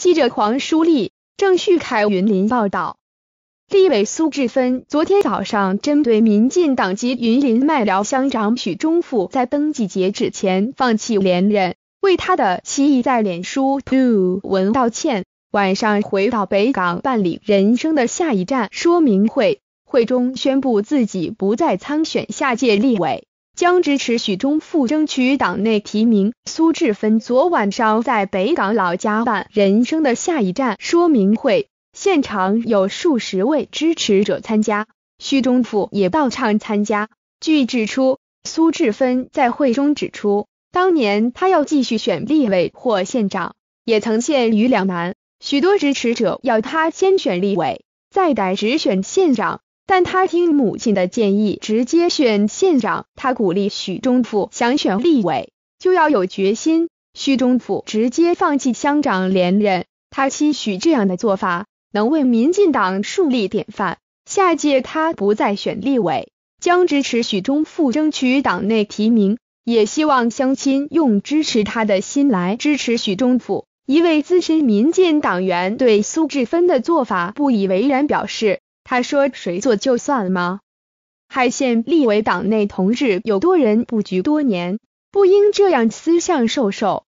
记者黄淑丽、郑旭凯云林报道，立委苏志芬昨天早上针对民进党籍云林麦寮乡长许忠富在登记截止前放弃连任，为他的歧义在脸书 d o 文道歉。晚上回到北港办理人生的下一站说明会，会中宣布自己不再参选下届立委。将支持许忠富争取党内提名。苏志芬昨晚上在北港老家办人生的下一站说明会，现场有数十位支持者参加，许中富也到场参加。据指出，苏志芬在会中指出，当年他要继续选立委或县长，也曾陷于两难，许多支持者要他先选立委，再待只选县长。但他听母亲的建议，直接选县长。他鼓励许忠富想选立委就要有决心。许中富直接放弃乡长连任。他期许这样的做法能为民进党树立典范。下届他不再选立委，将支持许忠富争取党内提名，也希望乡亲用支持他的心来支持许中富。一位资深民进党员对苏志芬的做法不以为然，表示。还说谁做就算了吗？海县立为党内同志，有多人布局多年，不应这样私相授受。